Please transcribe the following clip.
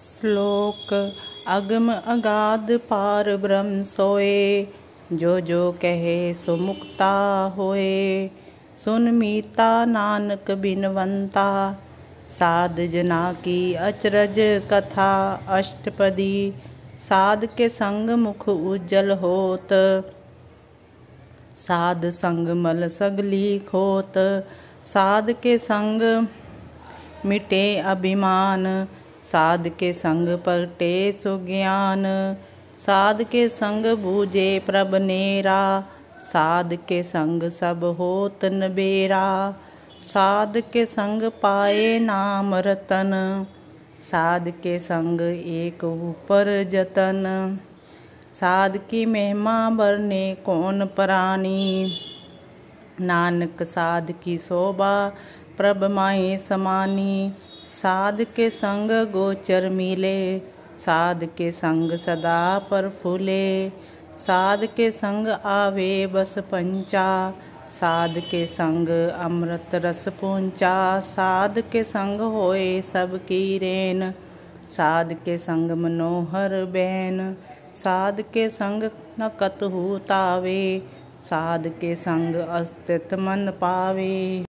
श्लोक अगम अगाध पार ब्रह्म सोए जो जो कहे सुमुक्ता होए सुन मीता नानक बिनवंता साध जना की अचरज कथा अष्टपदी साध के संग मुख उज्जल होत साध संग मल सगली खोत साध के संग मिटे अभिमान साध के संग पटे सुज्ञान साध के संग बूझे प्रभ नेरा साध के संग सब होत न बेरा साध के संग पाए नाम रतन साध के संग एक ऊपर जतन साध की महिमा बरने कौन परानी नानक साध की शोभा प्रभ माए समानी साध के संग गोचर मिले साध के संग सदा पर फूले साध के संग आवे बस पंचा साध के संग अमृत रस पूंचा साध के संग होए सबकी रेन साध के संग मनोहर बैन साध के संग नकत कतहू तावे साध के संग अस्तित्व मन पावे